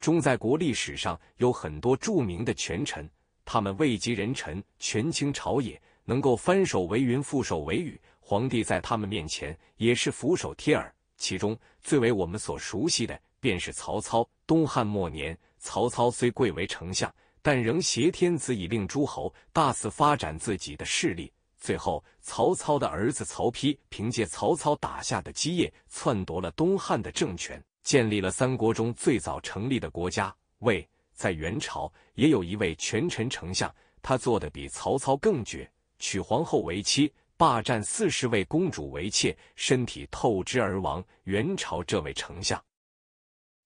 中在国历史上有很多著名的权臣，他们位极人臣，权倾朝野，能够翻手为云，覆手为雨。皇帝在他们面前也是俯首帖耳。其中最为我们所熟悉的，便是曹操。东汉末年，曹操虽贵为丞相，但仍挟天子以令诸侯，大肆发展自己的势力。最后，曹操的儿子曹丕凭借曹操打下的基业，篡夺了东汉的政权。建立了三国中最早成立的国家魏，在元朝也有一位权臣丞相，他做的比曹操更绝，娶皇后为妻，霸占四十位公主为妾，身体透支而亡。元朝这位丞相，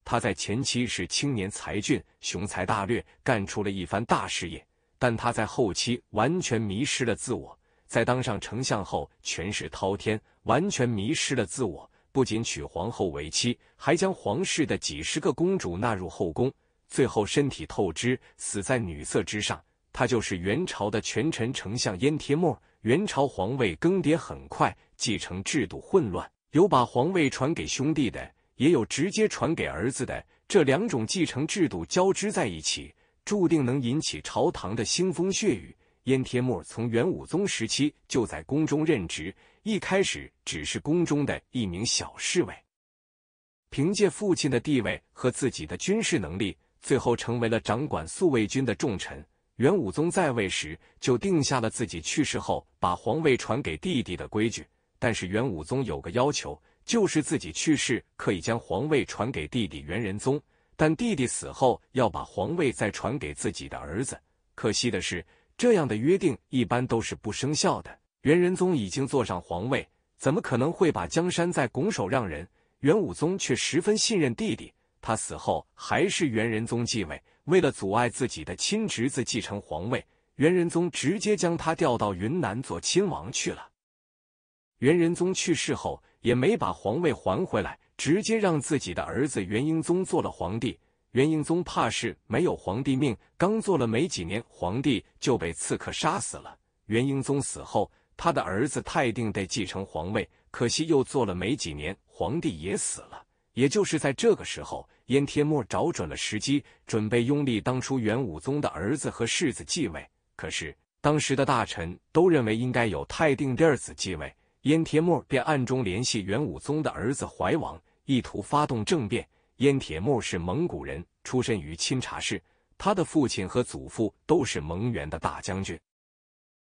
他在前期是青年才俊，雄才大略，干出了一番大事业，但他在后期完全迷失了自我，在当上丞相后，权势滔天，完全迷失了自我。不仅娶皇后为妻，还将皇室的几十个公主纳入后宫，最后身体透支，死在女色之上。他就是元朝的权臣丞相燕帖木元朝皇位更迭很快，继承制度混乱，有把皇位传给兄弟的，也有直接传给儿子的，这两种继承制度交织在一起，注定能引起朝堂的腥风血雨。燕天木从元武宗时期就在宫中任职，一开始只是宫中的一名小侍卫，凭借父亲的地位和自己的军事能力，最后成为了掌管宿卫军的重臣。元武宗在位时就定下了自己去世后把皇位传给弟弟的规矩，但是元武宗有个要求，就是自己去世可以将皇位传给弟弟元仁宗，但弟弟死后要把皇位再传给自己的儿子。可惜的是。这样的约定一般都是不生效的。元仁宗已经坐上皇位，怎么可能会把江山再拱手让人？元武宗却十分信任弟弟，他死后还是元仁宗继位。为了阻碍自己的亲侄子继承皇位，元仁宗直接将他调到云南做亲王去了。元仁宗去世后，也没把皇位还回来，直接让自己的儿子元英宗做了皇帝。元英宗怕是没有皇帝命，刚做了没几年，皇帝就被刺客杀死了。元英宗死后，他的儿子泰定得继承皇位，可惜又做了没几年，皇帝也死了。也就是在这个时候，燕天末找准了时机，准备拥立当初元武宗的儿子和世子继位。可是当时的大臣都认为应该由泰定第二子继位，燕天末便暗中联系元武宗的儿子怀王，意图发动政变。燕铁木是蒙古人，出身于钦察氏，他的父亲和祖父都是蒙元的大将军，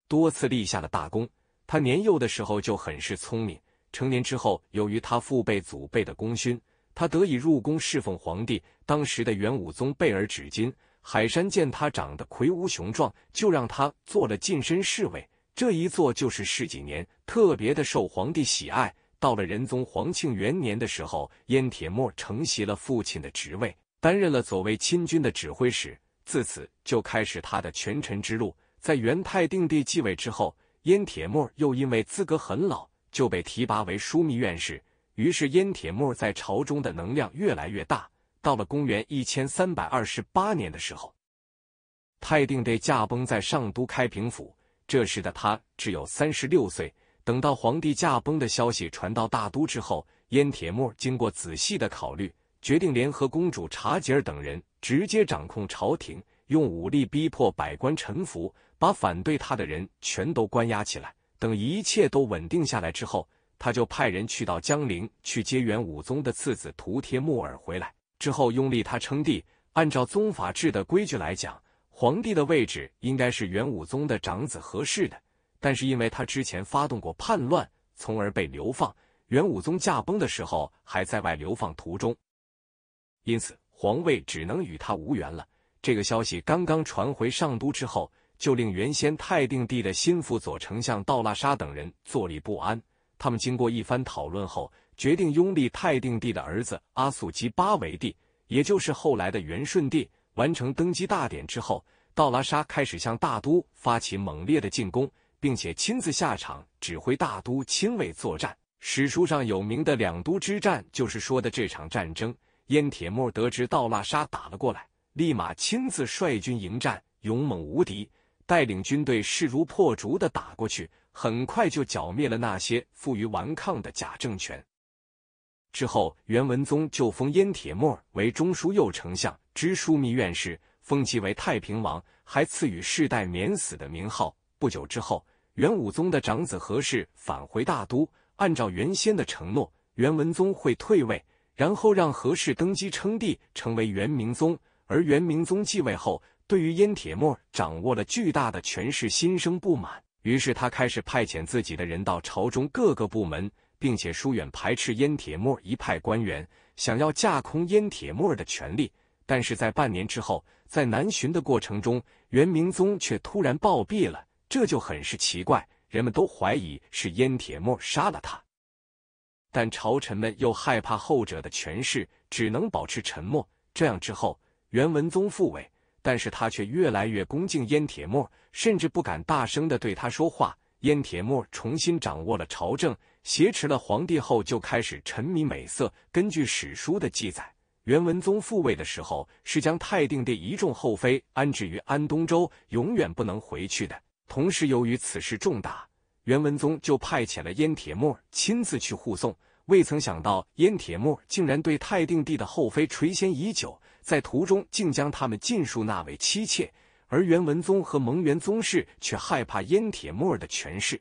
多次立下了大功。他年幼的时候就很是聪明，成年之后，由于他父辈祖辈的功勋，他得以入宫侍奉皇帝。当时的元武宗贝尔只巾海山见他长得魁梧雄壮，就让他做了近身侍卫，这一做就是十几年，特别的受皇帝喜爱。到了仁宗皇庆元年的时候，燕铁木儿承袭了父亲的职位，担任了所谓亲军的指挥使，自此就开始他的权臣之路。在元泰定帝继位之后，燕铁木儿又因为资格很老，就被提拔为枢密院士。于是，燕铁木儿在朝中的能量越来越大。到了公元一千三百二十八年的时候，泰定帝驾崩在上都开平府，这时的他只有三十六岁。等到皇帝驾崩的消息传到大都之后，燕铁木经过仔细的考虑，决定联合公主察吉儿等人，直接掌控朝廷，用武力逼迫百官臣服，把反对他的人全都关押起来。等一切都稳定下来之后，他就派人去到江陵，去接元武宗的次子图帖木儿回来，之后拥立他称帝。按照宗法制的规矩来讲，皇帝的位置应该是元武宗的长子合氏的。但是因为他之前发动过叛乱，从而被流放。元武宗驾崩的时候还在外流放途中，因此皇位只能与他无缘了。这个消息刚刚传回上都之后，就令原先泰定帝的心腹左丞相道拉沙等人坐立不安。他们经过一番讨论后，决定拥立泰定帝的儿子阿速吉巴为帝，也就是后来的元顺帝。完成登基大典之后，道拉沙开始向大都发起猛烈的进攻。并且亲自下场指挥大都亲卫作战。史书上有名的两都之战，就是说的这场战争。燕铁木得知道腊沙打了过来，立马亲自率军迎战，勇猛无敌，带领军队势如破竹的打过去，很快就剿灭了那些负隅顽抗的假政权。之后，元文宗就封燕铁木儿为中书右丞相、知枢密院事，封其为太平王，还赐予世代免死的名号。不久之后，元武宗的长子何氏返回大都，按照原先的承诺，元文宗会退位，然后让何氏登基称帝，成为元明宗。而元明宗继位后，对于燕铁木儿掌握了巨大的权势，心生不满，于是他开始派遣自己的人到朝中各个部门，并且疏远排斥燕铁木儿一派官员，想要架空燕铁木儿的权力。但是在半年之后，在南巡的过程中，元明宗却突然暴毙了。这就很是奇怪，人们都怀疑是燕铁木杀了他，但朝臣们又害怕后者的权势，只能保持沉默。这样之后，元文宗复位，但是他却越来越恭敬燕铁木，甚至不敢大声的对他说话。燕铁木重新掌握了朝政，挟持了皇帝后，就开始沉迷美色。根据史书的记载，元文宗复位的时候，是将泰定帝一众后妃安置于安东州，永远不能回去的。同时，由于此事重大，元文宗就派遣了燕铁木儿亲自去护送。未曾想到，燕铁木儿竟然对泰定帝的后妃垂涎已久，在途中竟将他们尽数纳为妻妾。而元文宗和蒙元宗室却害怕燕铁木儿的权势，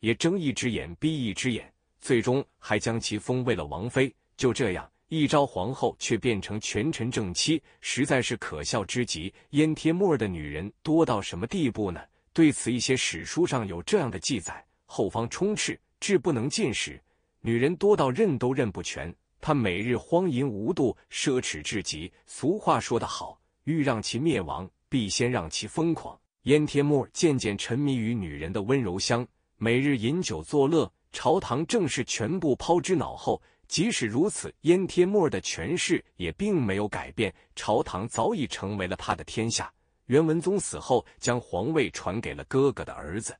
也睁一只眼闭一只眼，最终还将其封为了王妃。就这样。一朝皇后却变成权臣正妻，实在是可笑之极。燕贴墨儿的女人多到什么地步呢？对此，一些史书上有这样的记载：后方充斥，至不能进食。女人多到认都认不全。她每日荒淫无度，奢侈至极。俗话说得好，欲让其灭亡，必先让其疯狂。燕贴墨儿渐渐沉迷于女人的温柔乡，每日饮酒作乐，朝堂政事全部抛之脑后。即使如此，燕天沫的权势也并没有改变，朝堂早已成为了他的天下。元文宗死后，将皇位传给了哥哥的儿子，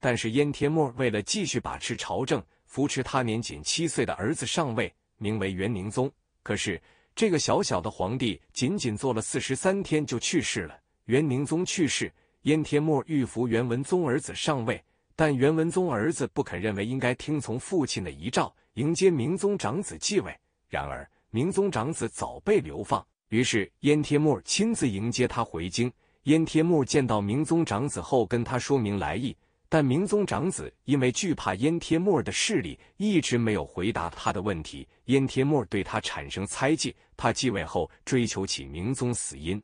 但是燕天沫为了继续把持朝政，扶持他年仅七岁的儿子上位，名为元宁宗。可是这个小小的皇帝仅仅做了四十三天就去世了。元宁宗去世，燕天沫欲扶元文宗儿子上位，但元文宗儿子不肯，认为应该听从父亲的遗诏。迎接明宗长子继位，然而明宗长子早被流放，于是燕天木亲自迎接他回京。燕天木见到明宗长子后，跟他说明来意，但明宗长子因为惧怕燕天木儿的势力，一直没有回答他的问题。燕天木儿对他产生猜忌，怕继位后追求起明宗死因，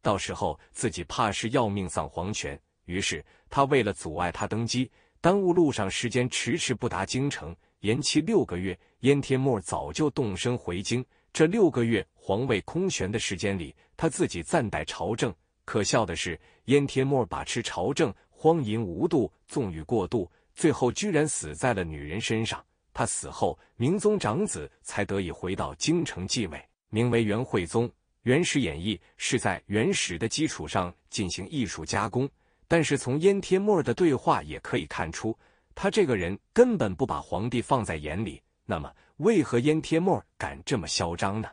到时候自己怕是要命丧黄泉。于是他为了阻碍他登基，耽误路上时间，迟迟不达京城。延期六个月，燕天墨早就动身回京。这六个月皇位空悬的时间里，他自己暂代朝政。可笑的是，燕天墨把持朝政，荒淫无度，纵欲过度，最后居然死在了女人身上。他死后，明宗长子才得以回到京城继位，名为元惠宗。元史演绎是在元史的基础上进行艺术加工，但是从燕天墨的对话也可以看出。他这个人根本不把皇帝放在眼里，那么为何燕天墨敢这么嚣张呢？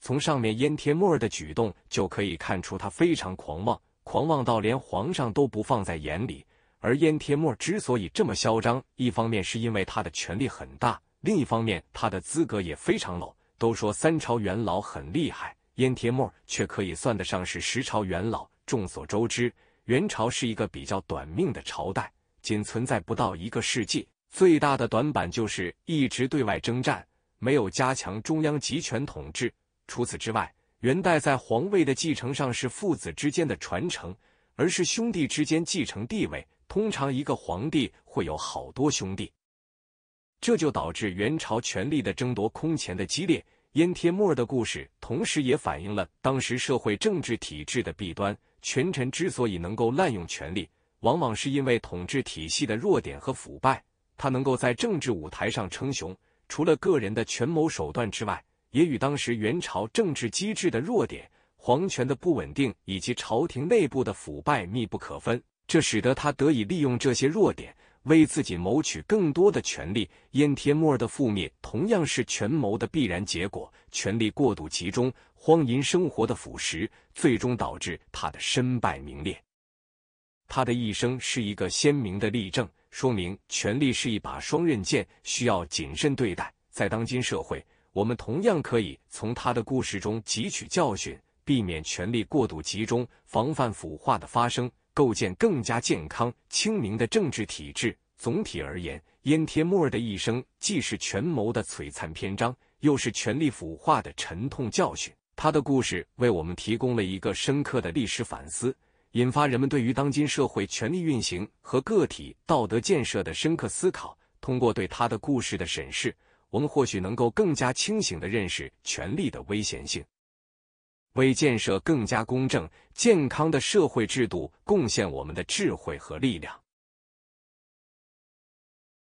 从上面燕木墨的举动就可以看出，他非常狂妄，狂妄到连皇上都不放在眼里。而燕木墨之所以这么嚣张，一方面是因为他的权力很大，另一方面他的资格也非常 low。都说三朝元老很厉害，燕木墨却可以算得上是十朝元老。众所周知，元朝是一个比较短命的朝代。仅存在不到一个世纪，最大的短板就是一直对外征战，没有加强中央集权统治。除此之外，元代在皇位的继承上是父子之间的传承，而是兄弟之间继承地位。通常一个皇帝会有好多兄弟，这就导致元朝权力的争夺空前的激烈。燕帖木儿的故事，同时也反映了当时社会政治体制的弊端。权臣之所以能够滥用权力。往往是因为统治体系的弱点和腐败，他能够在政治舞台上称雄。除了个人的权谋手段之外，也与当时元朝政治机制的弱点、皇权的不稳定以及朝廷内部的腐败密不可分。这使得他得以利用这些弱点，为自己谋取更多的权利。燕帖木儿的覆灭同样是权谋的必然结果，权力过度集中、荒淫生活的腐蚀，最终导致他的身败名裂。他的一生是一个鲜明的例证，说明权力是一把双刃剑，需要谨慎对待。在当今社会，我们同样可以从他的故事中汲取教训，避免权力过度集中，防范腐化的发生，构建更加健康、清明的政治体制。总体而言，燕帖木儿的一生既是权谋的璀璨篇章，又是权力腐化的沉痛教训。他的故事为我们提供了一个深刻的历史反思。引发人们对于当今社会权力运行和个体道德建设的深刻思考。通过对他的故事的审视，我们或许能够更加清醒的认识权力的危险性，为建设更加公正、健康的社会制度贡献我们的智慧和力量。